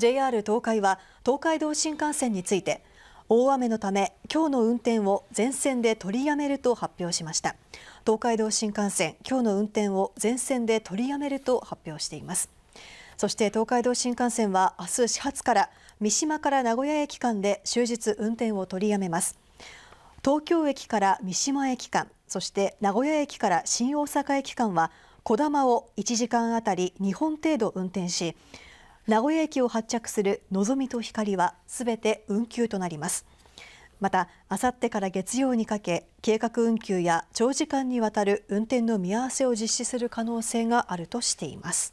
JR 東海は東海道新幹線について大雨のため今日の運転を全線で取りやめると発表しました東海道新幹線今日の運転を全線で取りやめると発表していますそして東海道新幹線は明日始発から三島から名古屋駅間で終日運転を取りやめます東京駅から三島駅間そして名古屋駅から新大阪駅間はこだまを1時間あたり2本程度運転し名古屋駅を発着するのぞみと光はすべて運休となりますまたあさってから月曜にかけ計画運休や長時間にわたる運転の見合わせを実施する可能性があるとしています